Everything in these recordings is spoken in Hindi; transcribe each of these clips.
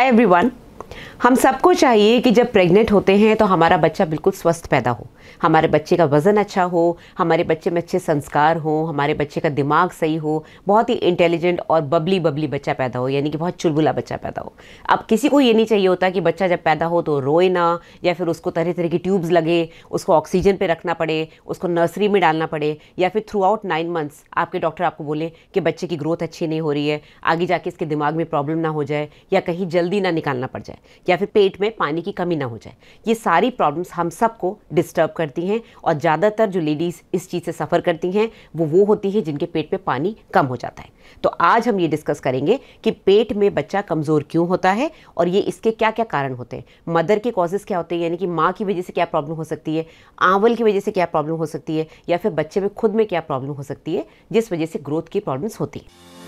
Hi everyone. हम सबको चाहिए कि जब प्रेग्नेंट होते हैं तो हमारा बच्चा बिल्कुल स्वस्थ पैदा हो हमारे बच्चे का वज़न अच्छा हो हमारे बच्चे में अच्छे संस्कार हो हमारे बच्चे का दिमाग सही हो बहुत ही इंटेलिजेंट और बबली बबली बच्चा पैदा हो यानी कि बहुत चुलबुला बच्चा पैदा हो अब किसी को ये नहीं चाहिए होता कि बच्चा जब पैदा हो तो रोए ना या फिर उसको तरह तरह की ट्यूब्स लगे उसको ऑक्सीजन पर रखना पड़े उसको नर्सरी में डालना पड़े या फिर थ्रू आउट नाइन मंथ्स आपके डॉक्टर आपको बोले कि बच्चे की ग्रोथ अच्छी नहीं हो रही है आगे जाके इसके दिमाग में प्रॉब्लम ना हो जाए या कहीं जल्दी ना निकालना पड़ जाए या फिर पेट में पानी की कमी ना हो जाए ये सारी प्रॉब्लम्स हम सबको डिस्टर्ब करती हैं और ज़्यादातर जो लेडीज़ इस चीज़ से सफ़र करती हैं वो वो होती है जिनके पेट में पानी कम हो जाता है तो आज हम ये डिस्कस करेंगे कि पेट में बच्चा कमज़ोर क्यों होता है और ये इसके क्या क्या कारण होते हैं मदर के कॉजेज़ क्या होते हैं यानी कि माँ की वजह से क्या प्रॉब्लम हो सकती है आंवल की वजह से क्या प्रॉब्लम हो सकती है या फिर बच्चे में खुद में क्या प्रॉब्लम हो सकती है जिस वजह से ग्रोथ की प्रॉब्लम्स होती हैं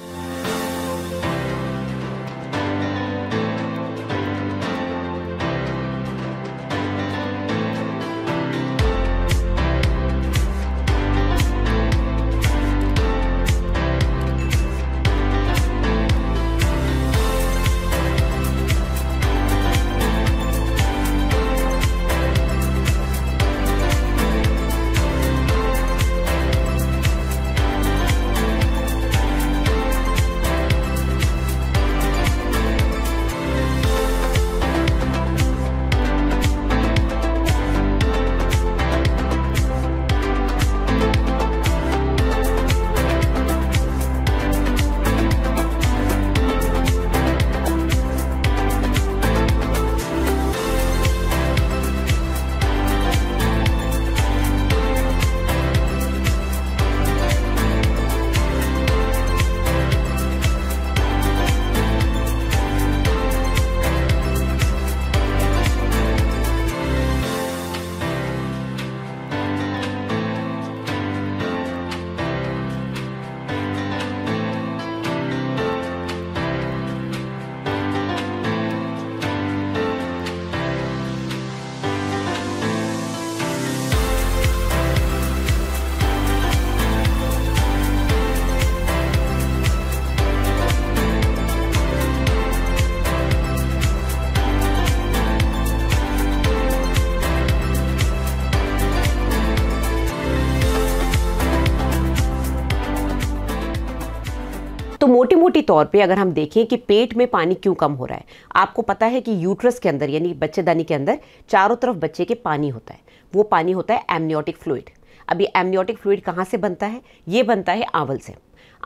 मोटी तौर पे अगर हम देखें कि पेट में पानी क्यों कम हो रहा है आपको पता है कि यूट्रस के अंदर यानी बच्चेदानी के अंदर चारों तरफ बच्चे के पानी होता है वो पानी होता है एमनियोटिक फ्लूड अब ये एमनियोटिक फ्लूड कहाँ से बनता है ये बनता है आंवल से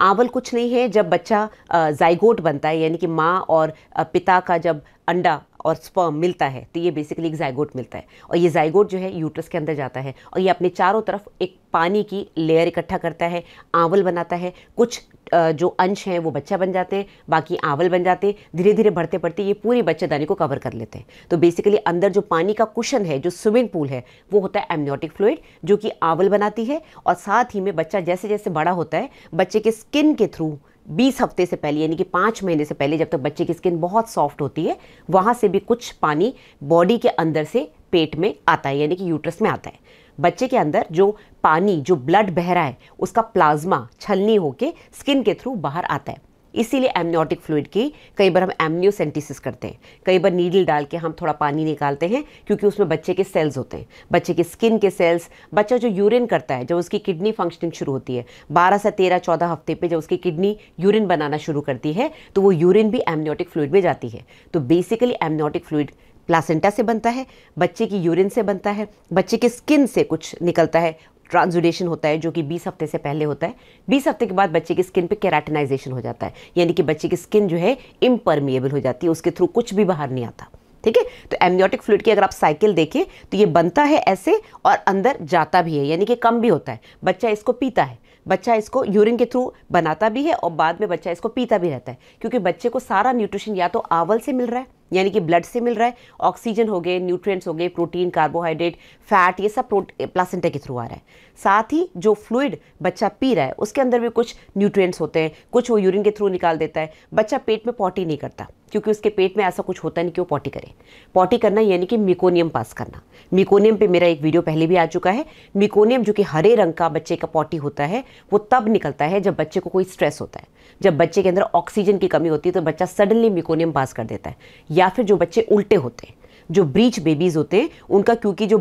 आंवल कुछ नहीं है जब बच्चा जाइगोट बनता है यानी कि माँ और पिता का जब अंडा और स्पर्म मिलता है तो ये बेसिकली एक जायगोट मिलता है और ये जायगोट जो है यूट्रस के अंदर जाता है और ये अपने चारों तरफ एक पानी की लेयर इकट्ठा करता है आंवल बनाता है कुछ जो अंश हैं वो बच्चा बन जाते हैं बाकी आंवल बन जाते हैं धीरे धीरे बढ़ते बढ़ते ये पूरी बच्चेदानी को कवर कर लेते हैं तो बेसिकली अंदर जो पानी का कुशन है जो स्विमिंग पूल है वो होता है एमनियोटिक फ्लूड जो कि आंवल बनाती है और साथ ही में बच्चा जैसे जैसे बड़ा होता है बच्चे के स्किन के थ्रू बीस हफ्ते से पहले यानी कि पाँच महीने से पहले जब तक बच्चे की स्किन बहुत सॉफ्ट होती है वहाँ से भी कुछ पानी बॉडी के अंदर से पेट में आता है यानी कि यूट्रस में आता है बच्चे के अंदर जो पानी जो ब्लड बह रहा है उसका प्लाज्मा छलनी होके स्किन के थ्रू बाहर आता है इसीलिए एमनियोटिक फ्लूड की कई बार हम एमनियोसेंटिसिस करते हैं कई बार नीडल डाल के हम थोड़ा पानी निकालते हैं क्योंकि उसमें बच्चे के सेल्स होते हैं बच्चे की स्किन के सेल्स बच्चा जो यूरिन करता है जब उसकी किडनी फंक्शनिंग शुरू होती है बारह से तेरह चौदह हफ्ते पर जब उसकी किडनी यूरिन बनाना शुरू करती है तो वो यूरिन भी एमनियोटिक फ्लूड में जाती है तो बेसिकली एमनियोटिक फ्लूड प्लासेंटा से बनता है बच्चे की यूरिन से बनता है बच्चे की स्किन से कुछ निकलता है ट्रांसुलेशन होता है जो कि 20 हफ्ते से पहले होता है 20 हफ्ते के बाद बच्चे की स्किन पे कैराटिनाइजेशन हो जाता है यानी कि बच्चे की स्किन जो है इम्परमिएबल हो जाती है उसके थ्रू कुछ भी बाहर नहीं आता ठीक है तो एमनियोटिक फ्लूड की अगर आप साइकिल देखें तो ये बनता है ऐसे और अंदर जाता भी है यानी कि कम भी होता है बच्चा इसको पीता है बच्चा इसको यूरिन के थ्रू बनाता भी है और बाद में बच्चा इसको पीता भी रहता है क्योंकि बच्चे को सारा न्यूट्रिशन या तो आवल से मिल रहा है यानी कि ब्लड से मिल रहा है ऑक्सीजन हो गए न्यूट्रिएंट्स हो गए प्रोटीन कार्बोहाइड्रेट फैट ये सब प्लासेंटा के थ्रू आ रहा है साथ ही जो फ्लूड बच्चा पी रहा है उसके अंदर भी कुछ न्यूट्रिएंट्स होते हैं कुछ वो यूरिन के थ्रू निकाल देता है बच्चा पेट में पॉटी नहीं करता क्योंकि उसके पेट में ऐसा कुछ होता नहीं कि वो पॉटी करे पॉटी करना यानी कि मिकोनियम पास करना मिकोनियम पे मेरा एक वीडियो पहले भी आ चुका है मिकोनियम जो कि हरे रंग का बच्चे का पॉटी होता है वो तब निकलता है जब बच्चे को कोई स्ट्रेस होता है जब बच्चे के अंदर ऑक्सीजन की कमी होती है तो बच्चा सडनली मिकोनियम पास कर देता है या फिर जो बच्चे उल्टे होते हैं जो ब्रीच बेबीज़ होते हैं उनका क्योंकि जो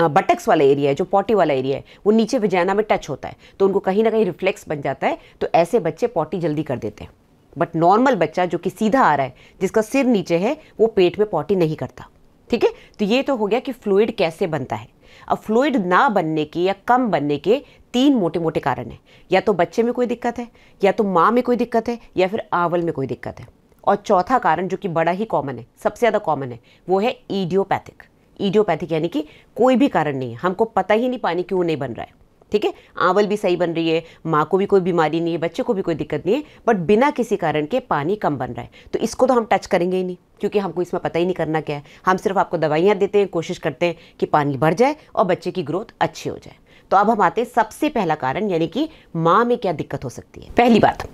बटक्स वाला एरिया है जो पॉटी वाला एरिया है वो नीचे वजैना में टच होता है तो उनको कहीं ना कहीं रिफ्लेक्स बन जाता है तो ऐसे बच्चे पॉटी जल्दी कर देते हैं बट नॉर्मल बच्चा जो कि सीधा आ रहा है जिसका सिर नीचे है वो पेट में पॉटी नहीं करता ठीक है तो ये तो हो गया कि फ्लूड कैसे बनता है अब फ्लूइड ना बनने के या कम बनने के तीन मोटे मोटे कारण हैं या तो बच्चे में कोई दिक्कत है या तो माँ में कोई दिक्कत है या फिर आवल में कोई दिक्कत है और चौथा कारण जो कि बड़ा ही कॉमन है सबसे ज़्यादा कॉमन है वो है ईडियोपैथिक ईडियोपैथिक यानी कि कोई भी कारण नहीं है हमको पता ही नहीं पानी क्यों नहीं बन रहा है ठीक है आंवल भी सही बन रही है माँ को भी कोई बीमारी नहीं है बच्चे को भी कोई दिक्कत नहीं है बट बिना किसी कारण के पानी कम बन रहा है तो इसको तो हम टच करेंगे ही नहीं क्योंकि हमको इसमें पता ही नहीं करना क्या है हम सिर्फ आपको दवाइयाँ देते हैं कोशिश करते हैं कि पानी बढ़ जाए और बच्चे की ग्रोथ अच्छी हो जाए तो अब हम आते हैं सबसे पहला कारण यानी कि माँ में क्या दिक्कत हो सकती है पहली बात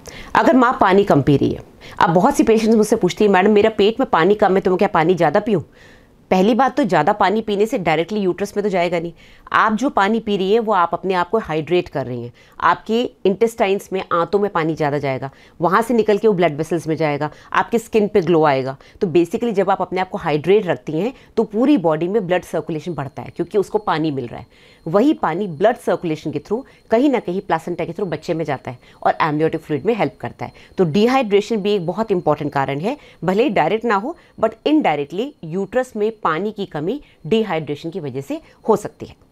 अगर माँ पानी कम पी रही है अब बहुत सी पेशेंट्स मुझसे पूछती है मैडम मेरा पेट में पानी कम है तो मैं क्या पानी ज़्यादा पीऊँ पहली बात तो ज़्यादा पानी पीने से डायरेक्टली यूट्रस में तो जाएगा नहीं आप जो पानी पी रही है वो आप अपने आप को हाइड्रेट कर रही हैं आपके इंटेस्टाइंस में आंतों में पानी ज़्यादा जाएगा वहाँ से निकल के वो ब्लड वेसल्स में जाएगा आपकी स्किन पे ग्लो आएगा तो बेसिकली जब आप अपने आप को हाइड्रेट रखती हैं तो पूरी बॉडी में ब्लड सर्कुलेशन बढ़ता है क्योंकि उसको पानी मिल रहा है वही पानी ब्लड सर्कुलेशन के थ्रू कहीं ना कहीं प्लासेंटा के थ्रू बच्चे में जाता है और एम्बियोटिक फ्लूड में हेल्प करता है तो डिहाइड्रेशन भी एक बहुत इंपॉर्टेंट कारण है भले ही डायरेक्ट ना हो बट इनडायरेक्टली यूट्रस में पानी की कमी डिहाइड्रेशन की वजह से हो सकती है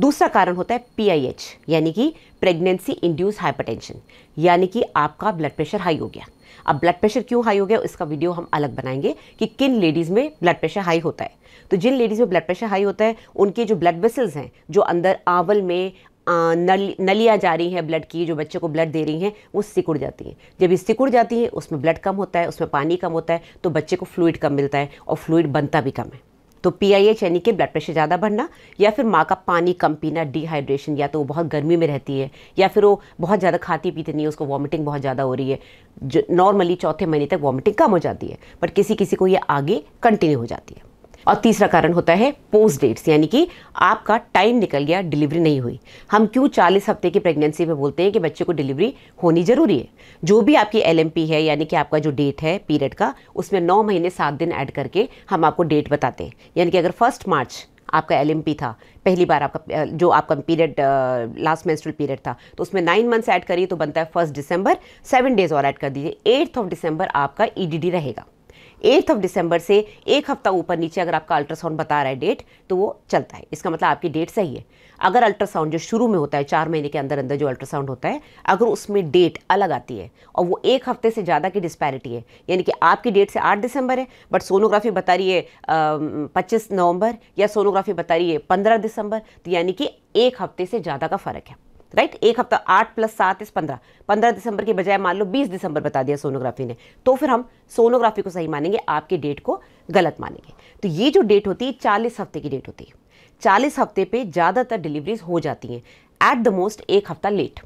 दूसरा कारण होता है पीआईएच यानी कि प्रेगनेंसी इंड्यूस हाइपरटेंशन यानी कि आपका ब्लड प्रेशर हाई हो गया अब ब्लड प्रेशर क्यों हाई हो गया इसका वीडियो हम अलग बनाएंगे कि किन लेडीज़ में ब्लड प्रेशर हाई होता है तो जिन लेडीज़ में ब्लड प्रेशर हाई होता है उनके जो ब्लड वेसल्स हैं जो अंदर आवल में नल नलियाँ जा रही हैं ब्लड की जो बच्चे को ब्लड दे रही हैं वो सिकुड़ जाती हैं जब ये सिकुड़ जाती हैं उसमें ब्लड कम होता है उसमें पानी कम होता है तो बच्चे को फ्लूइड कम मिलता है और फ्लूइड बनता भी कम है तो पी आई एच यानी कि ब्लड प्रेशर ज़्यादा बढ़ना या फिर माँ का पानी कम पीना डिहाइड्रेशन या तो वो बहुत गर्मी में रहती है या फिर वो बहुत ज़्यादा खाती पीती नहीं है उसको वॉमिटिंग बहुत ज़्यादा हो रही है जो नॉर्मली चौथे महीने तक वॉमिटिंग कम हो जाती है बट किसी किसी को ये आगे कंटिन्यू हो जाती है और तीसरा कारण होता है पोस्ट डेट्स यानी कि आपका टाइम निकल गया डिलीवरी नहीं हुई हम क्यों चालीस हफ्ते की प्रेगनेंसी में बोलते हैं कि बच्चे को डिलीवरी होनी जरूरी है जो भी आपकी एल है यानी कि आपका जो डेट है पीरियड का उसमें नौ महीने सात दिन ऐड करके हम आपको डेट बताते हैं यानी कि अगर फर्स्ट मार्च आपका एल था पहली बार आपका जो आपका पीरियड लास्ट मेंस्ट्रुअल पीरियड था तो उसमें नाइन मंथ्स ऐड करिए तो बनता है फर्स्ट दिसंबर सेवन डेज और ऐड कर दीजिए एट्थ ऑफ दिसंबर आपका ईडीडी e रहेगा एट्थ ऑफ दिसंबर से एक हफ्ता ऊपर नीचे अगर आपका अल्ट्रासाउंड बता रहा है डेट तो वो चलता है इसका मतलब आपकी डेट सही है अगर अल्ट्रासाउंड जो शुरू में होता है चार महीने के अंदर अंदर जो अल्ट्रासाउंड होता है अगर उसमें डेट अलग आती है और वो एक हफ्ते से ज़्यादा की डिस्पैरिटी है यानी कि आपकी डेट से आठ दिसंबर है बट सोनोग्राफी बता रही है पच्चीस नवंबर या सोनोग्राफी बता रही है पंद्रह दिसंबर तो यानी कि एक हफ्ते से ज़्यादा का फ़र्क है राइट एक हफ्ता आठ प्लस सात इस पंद्रह पंद्रह दिसंबर के बजाय मान लो बीस दिसंबर बता दिया सोनोग्राफी ने तो फिर हम सोनोग्राफी को सही मानेंगे आपके डेट को गलत मानेंगे तो ये जो डेट होती है चालीस हफ्ते की डेट होती है चालीस हफ्ते पे ज़्यादातर डिलीवरीज हो जाती हैं एट द मोस्ट एक हफ्ता लेट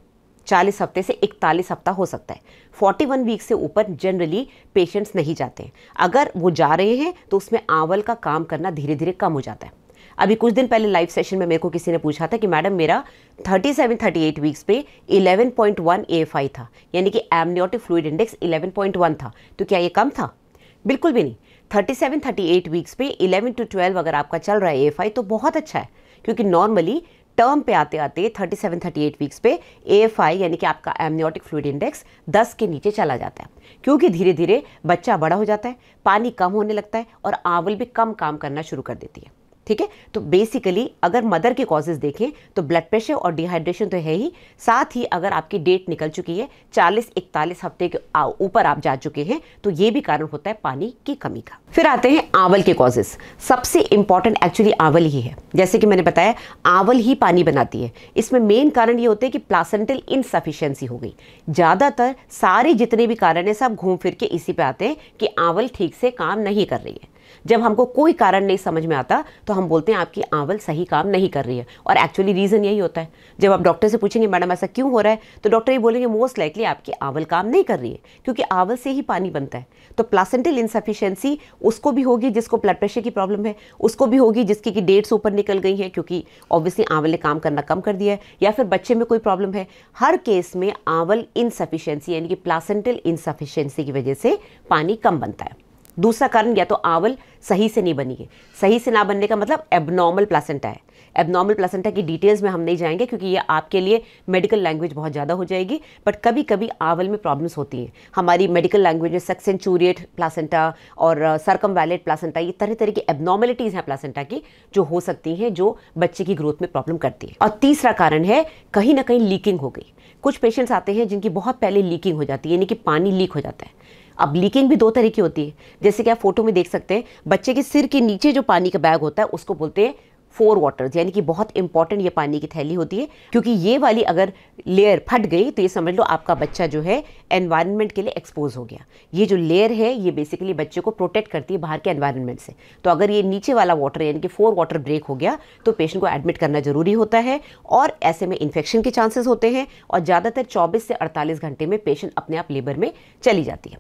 चालीस हफ्ते से इकतालीस हफ्ता हो सकता है फोर्टी वन वीक से ऊपर जनरली पेशेंट्स नहीं जाते हैं अगर वो जा रहे हैं तो उसमें आंवल का काम करना धीरे धीरे कम हो जाता है अभी कुछ दिन पहले लाइव सेशन में मेरे को किसी ने पूछा था कि मैडम मेरा 37 38 वीक्स पे 11.1 पॉइंट था यानी कि एमनियोटिक फ्लूड इंडेक्स 11.1 था तो क्या ये कम था बिल्कुल भी नहीं 37 38 वीक्स पे 11 टू 12 अगर आपका चल रहा है ए तो बहुत अच्छा है क्योंकि नॉर्मली टर्म पे आते आते 37 38 वीक्स पे ए यानी कि आपका एमनियोटिक फ्लूड इंडेक्स 10 के नीचे चला जाता है क्योंकि धीरे धीरे बच्चा बड़ा हो जाता है पानी कम होने लगता है और आंवल भी कम काम करना शुरू कर देती है ठीक है तो बेसिकली अगर मदर के कॉजेज़ देखें तो ब्लड प्रेशर और डिहाइड्रेशन तो है ही साथ ही अगर आपकी डेट निकल चुकी है 40 इकतालीस हफ्ते के ऊपर आप जा चुके हैं तो ये भी कारण होता है पानी की कमी का फिर आते हैं आंवल के कॉजेज़ सबसे इंपॉर्टेंट एक्चुअली आंवल ही है जैसे कि मैंने बताया आंवल ही पानी बनाती है इसमें मेन कारण ये होते हैं कि प्लासेंटल इनसफिशेंसी हो गई ज़्यादातर सारे जितने भी कारण है सब घूम फिर के इसी पे आते हैं कि आंवल ठीक से काम नहीं कर रही है जब हमको कोई कारण नहीं समझ में आता तो हम बोलते हैं आपकी आंवल सही काम नहीं कर रही है और एक्चुअली रीज़न यही होता है जब आप डॉक्टर से पूछेंगे मैडम ऐसा क्यों हो रहा है तो डॉक्टर ये बोलेंगे मोस्ट लाइकली आपकी आंवल काम नहीं कर रही है क्योंकि आंवल से ही पानी बनता है तो प्लासेंटल इनसफिशेंसी उसको भी होगी जिसको ब्लड प्रेशर की प्रॉब्लम है उसको भी होगी जिसकी कि डेट्स ऊपर निकल गई हैं क्योंकि ऑब्वियसली आंवल ने काम करना कम कर दिया है या फिर बच्चे में कोई प्रॉब्लम है हर केस में आंवल इनसफिशेंसी यानी कि प्लासेंटल इनसफिशेंसी की वजह से पानी कम बनता है दूसरा कारण या तो आंवल सही से नहीं बनी है सही से ना बनने का मतलब एबनॉर्मल प्लासेंटा है एबनॉर्मल प्लासेंटा की डिटेल्स में हम नहीं जाएंगे क्योंकि ये आपके लिए मेडिकल लैंग्वेज बहुत ज़्यादा हो जाएगी बट कभी कभी आवल में प्रॉब्लम्स होती हैं हमारी मेडिकल लैंग्वेज में सक्सेंचूरिएट प्लासेंटा और सरकम वैलेट प्लासेंटा ये तरह तरह की एबनॉर्मेलिटीज़ हैं प्लासेंटा की जो हो सकती हैं जो बच्चे की ग्रोथ में प्रॉब्लम करती है और तीसरा कारण है कहीं ना कहीं लीकिंग हो गई कुछ पेशेंट्स आते हैं जिनकी बहुत पहले लीकिंग हो जाती है यानी कि पानी लीक हो जाता है अब लीकिंग भी दो तरह की होती है जैसे कि आप फोटो में देख सकते हैं बच्चे के सिर के नीचे जो पानी का बैग होता है उसको बोलते हैं फोर वाटर्स यानी कि बहुत इंपॉर्टेंट ये पानी की थैली होती है क्योंकि ये वाली अगर लेयर फट गई तो ये समझ लो आपका बच्चा जो है एनवायरनमेंट के लिए एक्सपोज हो गया ये जो लेयर है ये बेसिकली बच्चे को प्रोटेक्ट करती है बाहर के एनवायरनमेंट से तो अगर ये नीचे वाला वाटर यानी कि फोर वाटर ब्रेक हो गया तो पेशेंट को एडमिट करना जरूरी होता है और ऐसे में इन्फेक्शन के चांसेस होते हैं और ज़्यादातर चौबीस से अड़तालीस घंटे में पेशेंट अपने आप लेबर में चली जाती है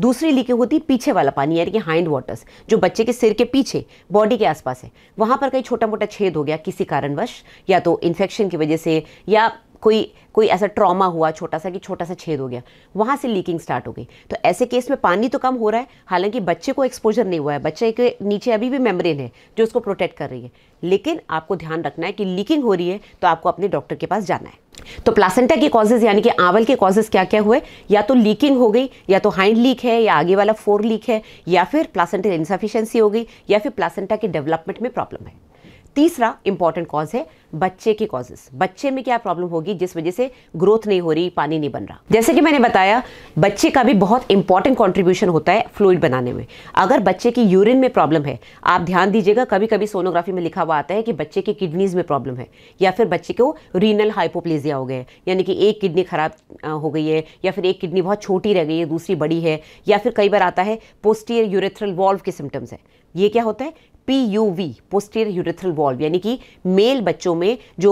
दूसरी लीकेज होती पीछे वाला पानी यानी कि हाइंड वाटर्स जो बच्चे के सिर के पीछे बॉडी के आसपास है वहाँ पर कहीं छोटा मोटा छेद हो गया किसी कारणवश या तो इन्फेक्शन की वजह से या कोई कोई ऐसा ट्रॉमा हुआ छोटा सा कि छोटा सा छेद हो गया वहाँ से लीकिंग स्टार्ट हो गई तो ऐसे केस में पानी तो कम हो रहा है हालांकि बच्चे को एक्सपोजर नहीं हुआ है बच्चे के नीचे अभी भी मेम्ब्रेन है जो उसको प्रोटेक्ट कर रही है लेकिन आपको ध्यान रखना है कि लीकिंग हो रही है तो आपको अपने डॉक्टर के पास जाना है तो प्लासेंटा के कॉजेज यानी कि आंवल के कॉजेज क्या क्या हुए या तो लीकिंग हो गई या तो हाइंड लीक है या आगे वाला फोर लीक है या फिर प्लासेंटल इन्सफिशेंसी हो गई या फिर प्लासेंटा के डेवलपमेंट में प्रॉब्लम है तीसरा इंपॉर्टेंट कॉज है बच्चे के कॉजेस बच्चे में क्या प्रॉब्लम होगी जिस वजह से ग्रोथ नहीं हो रही पानी नहीं बन रहा जैसे कि मैंने बताया बच्चे का भी बहुत इंपॉर्टेंट कॉन्ट्रीब्यूशन होता है फ्लूइड बनाने में अगर बच्चे की यूरिन में प्रॉब्लम है आप ध्यान दीजिएगा कभी कभी सोनोग्राफी में लिखा हुआ आता है कि बच्चे की किडनीज में प्रॉब्लम है या फिर बच्चे को रीनल हाइपोप्लेजिया हो गए यानी कि एक किडनी खराब हो गई है या फिर एक किडनी बहुत छोटी रह गई है दूसरी बड़ी है या फिर कई बार आता है पोस्टियर यूरेथ्रल वॉल्व के सिम्टम्स है ये क्या होता है वी पोस्टीरियर यूरेथ्रल वॉल्व यानी कि मेल बच्चों में जो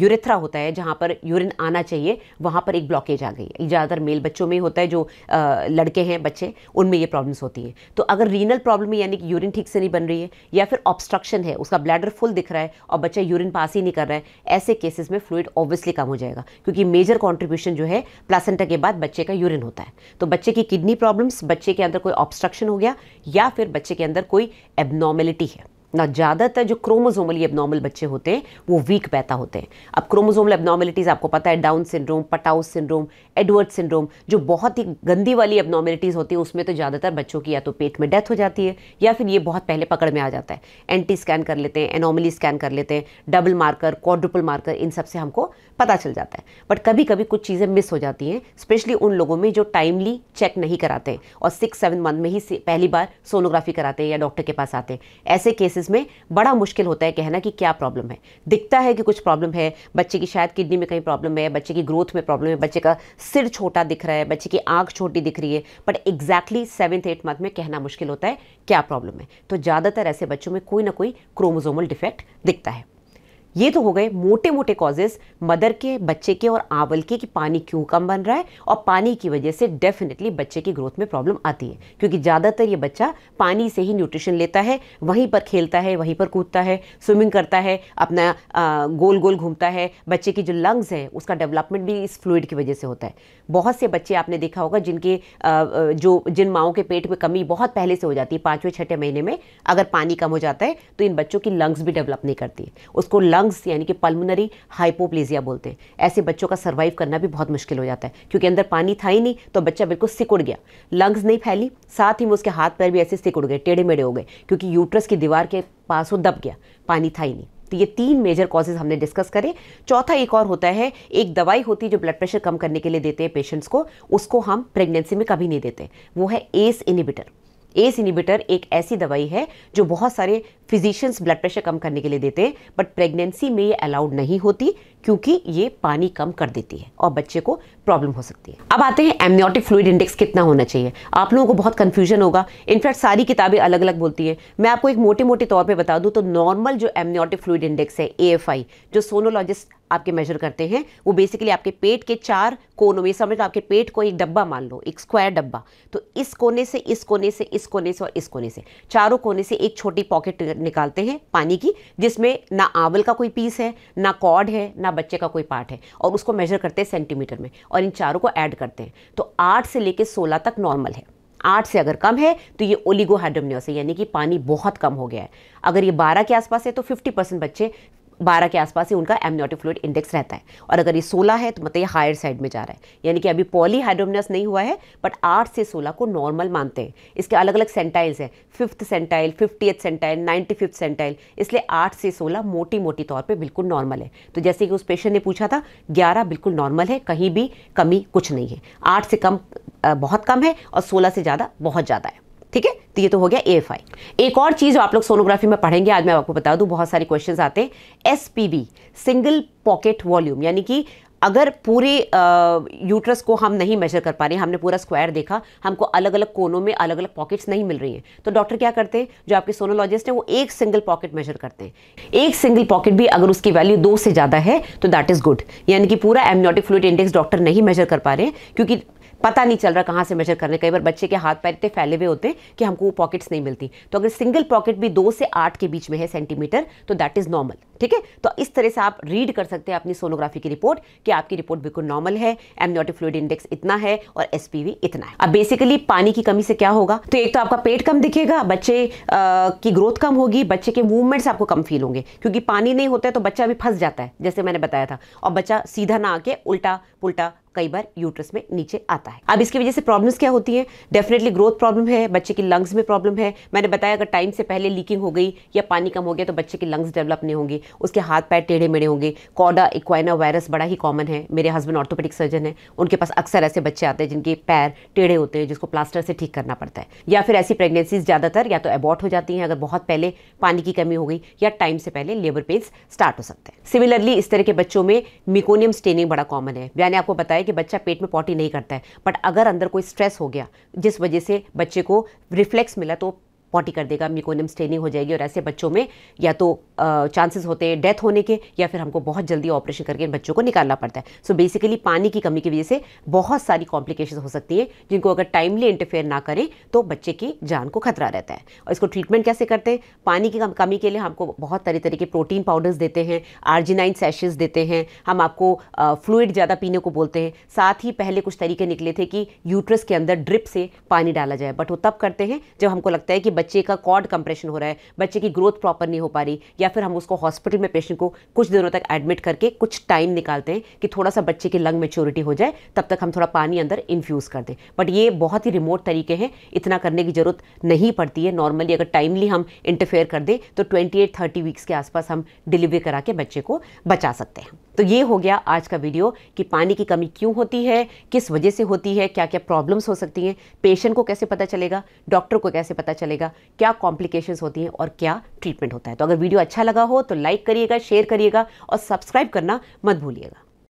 यूरेथ्रा होता है जहाँ पर यूरिन आना चाहिए वहाँ पर एक ब्लॉकेज आ गई है ज़्यादातर मेल बच्चों में होता है जो आ, लड़के हैं बच्चे उनमें ये प्रॉब्लम्स होती हैं तो अगर रीनल प्रॉब्लम है यानी कि यूरिन ठीक से नहीं बन रही है या फिर ऑब्स्ट्रक्शन है उसका ब्लैडर फुल दिख रहा है और बच्चा यूरिन पास ही नहीं कर रहा है ऐसे केसेस में फ्लूड ऑब्वियसली कम हो जाएगा क्योंकि मेजर कॉन्ट्रीब्यूशन जो है प्लासेंटा के बाद बच्चे का यूरिन होता है तो बच्चे की किडनी प्रॉब्लम्स बच्चे के अंदर कोई ऑब्स्ट्रक्शन हो गया या फिर बच्चे के अंदर कोई एबनॉर्मल रियलिटी है ना ज़्यादातर जो क्रोमोजोमली एबनॉर्मल बच्चे होते हैं वो वीक पैदा होते हैं अब क्रोमोजोमल एबनॉर्मेलिटीज़ आपको पता है down syndrome Patau's syndrome Edward syndrome जो बहुत ही गंदी वाली एबनॉर्मेलिटीज़ होती है उसमें तो ज़्यादातर बच्चों की या तो पेट में डेथ हो जाती है या फिर ये बहुत पहले पकड़ में आ जाता है एंटी स्कैन कर लेते हैं एनोमली स्कैन कर लेते हैं डबल मार्कर क्वाड्रुपल मार्कर इन सब से हमको पता चल जाता है बट कभी कभी कुछ चीज़ें मिस हो जाती हैं स्पेशली उन लोगों में जो टाइमली चेक नहीं कराते और सिक्स सेवन मंथ में ही पहली बार सोनोग्राफी कराते हैं या डॉक्टर के पास आते हैं ऐसे केसेस केसेस में बड़ा मुश्किल होता है कहना कि क्या प्रॉब्लम है दिखता है कि कुछ प्रॉब्लम है बच्चे की शायद किडनी में कहीं प्रॉब्लम है बच्चे की ग्रोथ में प्रॉब्लम है बच्चे का सिर छोटा दिख रहा है बच्चे की आँख छोटी दिख रही है but exactly seventh eight month में कहना मुश्किल होता है क्या प्रॉब्लम है तो ज़्यादातर ऐसे बच्चों में कोई ना कोई क्रोमोजोमल डिफेक्ट दिखता है ये तो हो गए मोटे मोटे कॉजेस मदर के बच्चे के और आंवल के कि पानी क्यों कम बन रहा है और पानी की वजह से डेफिनेटली बच्चे की ग्रोथ में प्रॉब्लम आती है क्योंकि ज़्यादातर ये बच्चा पानी से ही न्यूट्रिशन लेता है वहीं पर खेलता है वहीं पर कूदता है स्विमिंग करता है अपना आ, गोल गोल घूमता है बच्चे की जो लंग्स हैं उसका डेवलपमेंट भी इस फ्लूड की वजह से होता है बहुत से बच्चे आपने देखा होगा जिनके आ, जो जिन माओं के पेट में कमी बहुत पहले से हो जाती है पाँचवें छठे महीने में अगर पानी कम हो जाता है तो इन बच्चों की लंग्स भी डेवलप नहीं करती उसको लंग लंग्स यानी कि पल्मोनरी हाइपोप्लेजिया बोलते हैं ऐसे बच्चों का सर्वाइव करना भी बहुत मुश्किल हो जाता है क्योंकि अंदर पानी था ही नहीं तो बच्चा बिल्कुल सिकुड़ गया लंग्स नहीं फैली साथ ही उसके हाथ पैर भी ऐसे सिकुड़ गए टेढ़े मेढ़े हो गए क्योंकि यूट्रस की दीवार के पास वो दब गया पानी था ही नहीं तो ये तीन मेजर कॉजेज हमने डिस्कस करें चौथा एक और होता है एक दवाई होती है जो ब्लड प्रेशर कम करने के लिए देते हैं पेशेंट्स को उसको हम प्रेगनेंसी में कभी नहीं देते वो है एस इनिबिटर एस इनिबिटर एक ऐसी दवाई है जो बहुत सारे फिजिशियंस ब्लड प्रेशर कम करने के लिए देते हैं बट प्रेगनेंसी में ये अलाउड नहीं होती क्योंकि ये पानी कम कर देती है और बच्चे को प्रॉब्लम हो सकती है अब आते हैं एमनियोटिक फ्लूड इंडेक्स कितना होना चाहिए आप लोगों को बहुत कंफ्यूजन होगा इनफैक्ट सारी किताबें अलग अलग बोलती हैं मैं आपको एक मोटे मोटे तौर पर बता दूँ तो नॉर्मल जो एमनियोटिक फ्लूड इंडेक्स है ए जो सोनोलॉजिस्ट आपके मेजर करते हैं वो बेसिकली आपके पेट के चार कोनों में समझ लो आपके पेट को एक डब्बा मान लो एक स्क्वायर डब्बा तो इस कोने से इस कोने से इस कोने से और इस कोने से चारों कोने से एक छोटी पॉकेट निकालते हैं पानी की जिसमें ना आंवल का कोई पीस है ना कॉर्ड है ना बच्चे का कोई पार्ट है और उसको मेजर करते हैं सेंटीमीटर में और इन चारों को ऐड करते हैं तो आठ से लेकर सोलह तक नॉर्मल है आठ से अगर कम है तो ये ओलिगोहाइड्रोमनियोस है यानी कि पानी बहुत कम हो गया है अगर ये बारह के आसपास है तो फिफ्टी परसेंट बच्चे बारह के आसपास ही उनका एमनियोटिक फ्लूड इंडेक्स रहता है और अगर ये सोलह है तो मतलब ये हायर साइड में जा रहा है यानी कि अभी पॉलीहाइड्रोमनस नहीं हुआ है बट आठ से सोलह को नॉर्मल मानते हैं इसके अलग अलग सेंटाइल्स हैं fifth centile eighth centile ninety fifth centile इसलिए आठ से सोलह मोटी मोटी तौर पर बिल्कुल नॉर्मल है तो जैसे कि उस पेशेंट ने पूछा था ग्यारह बिल्कुल नॉर्मल है कहीं भी कमी कुछ नहीं है आठ से कम बहुत कम है और सोलह से ज़्यादा बहुत ज़्यादा है ठीक है तो ये तो हो गया ए एफ आई एक और चीज़ आप लोग सोनोग्राफी में पढ़ेंगे आज मैं आपको बता दूं बहुत सारे क्वेश्चन आते हैं S P B single pocket volume यानी कि अगर पूरे यूट्रस को हम नहीं मेजर कर पा रहे हमने पूरा स्क्वायर देखा हमको अलग अलग कोनों में अलग अलग पॉकेट्स नहीं मिल रही हैं तो डॉक्टर क्या करते हैं जो आपके सोनोलॉजिस्ट हैं वो एक सिंगल पॉकेट मेजर करते हैं एक सिंगल पॉकेट भी अगर उसकी वैल्यू दो से ज़्यादा है तो दैट इज़ गुड यानी कि पूरा एमनियोटिक फ्लूड इंडेक्स डॉक्टर नहीं मेजर कर पा रहे क्योंकि पता नहीं चल रहा कहाँ से मेजर करने कई बार बच्चे के हाथ पैर इतने फैले हुए होते हैं कि हमको वो पॉकेट्स नहीं मिलती तो अगर सिंगल पॉकेट भी दो से आठ के बीच में है सेंटीमीटर तो दैट इज़ नॉर्मल ठीक है तो इस तरह से आप रीड कर सकते हैं अपनी सोनोग्राफी की रिपोर्ट कि आपकी रिपोर्ट बिल्कुल नॉर्मल है एमनियोटिक फ्लूड इंडेक्स इतना है और एस इतना है अब बेसिकली पानी की कमी से क्या होगा तो एक तो आपका पेट कम दिखेगा बच्चे आ, की ग्रोथ कम होगी बच्चे के मूवमेंट्स आपको कम फील होंगे क्योंकि पानी नहीं होता है तो बच्चा भी फंस जाता है जैसे मैंने बताया था और बच्चा सीधा ना आके उल्टा पुलटा कई बार यूट्रस में नीचे आता है अब इसकी वजह से प्रॉब्लम्स क्या होती हैं डेफिनेटली ग्रोथ प्रॉब्लम है बच्चे की लंग्स में प्रॉब्लम है मैंने बताया अगर टाइम से पहले लीकिंग हो गई या पानी कम हो गया तो बच्चे के लंग्स डेवलप नहीं होंगे उसके हाथ पैर टेढ़े मेढ़े होंगे कॉडा इक्वाइना वायरस बड़ा ही कॉमन है मेरे हस्बैंड ऑर्थोपेडिक सर्जन है उनके पास अक्सर ऐसे बच्चे आते हैं जिनके पैर टेढ़े होते हैं जिसको प्लास्टर से ठीक करना पड़ता है या फिर ऐसी प्रेगनेंसीज ज़्यादातर या तो अबॉट हो जाती हैं अगर बहुत पहले पानी की कमी हो गई या टाइम से पहले लेबर पेन्स स्टार्ट हो सकते हैं सिमिलरली इस तरह के बच्चों में मिकोनियम स्टेनिंग बड़ा कॉमन है मैंने आपको बताया है कि बच्चा पेट में पॉटी नहीं करता है बट अगर अंदर कोई स्ट्रेस हो गया जिस वजह से बच्चे को रिफ्लेक्स मिला तो पॉटी कर देगा मिकोनियम स्टेनिंग हो जाएगी और ऐसे बच्चों में या तो चांसेस होते हैं डेथ होने के या फिर हमको बहुत जल्दी ऑपरेशन करके इन बच्चों को निकालना पड़ता है सो so बेसिकली पानी की कमी की वजह से बहुत सारी कॉम्प्लिकेशन हो सकती है जिनको अगर टाइमली इंटरफेयर ना करें तो बच्चे की जान को खतरा रहता है और इसको ट्रीटमेंट कैसे करते हैं पानी की कमी के लिए हमको बहुत तरह तरह के प्रोटीन पाउडर्स देते हैं आर्जिनाइन सेशेज देते हैं हम आपको फ्लूड ज़्यादा पीने को बोलते हैं साथ ही पहले कुछ तरीके निकले थे कि यूट्रस के अंदर ड्रिप से पानी डाला जाए बट वो तब करते हैं जब हमको लगता है कि बच्चे का कॉर्ड कंप्रेशन हो रहा है बच्चे की ग्रोथ प्रॉपर नहीं हो पा रही या फिर हम उसको हॉस्पिटल में पेशेंट को कुछ दिनों तक एडमिट करके कुछ टाइम निकालते हैं कि थोड़ा सा बच्चे की लंग मेच्योरिटी हो जाए तब तक हम थोड़ा पानी अंदर इन्फ्यूज़ कर दें बट ये बहुत ही रिमोट तरीके हैं इतना करने की ज़रूरत नहीं पड़ती है नॉर्मली अगर टाइमली हम इंटरफेयर कर दें तो ट्वेंटी एट थर्टी वीक्स के आसपास हम डिलीवरी करा के बच्चे को बचा सकते हैं तो ये हो गया आज का वीडियो कि पानी की कमी क्यों होती है किस वजह से होती है क्या क्या प्रॉब्लम्स हो सकती हैं पेशेंट को कैसे पता चलेगा डॉक्टर को कैसे पता चलेगा क्या कॉम्प्लिकेशंस होती हैं और क्या ट्रीटमेंट होता है तो अगर वीडियो अच्छा लगा हो तो लाइक करिएगा शेयर करिएगा और सब्सक्राइब करना मत भूलिएगा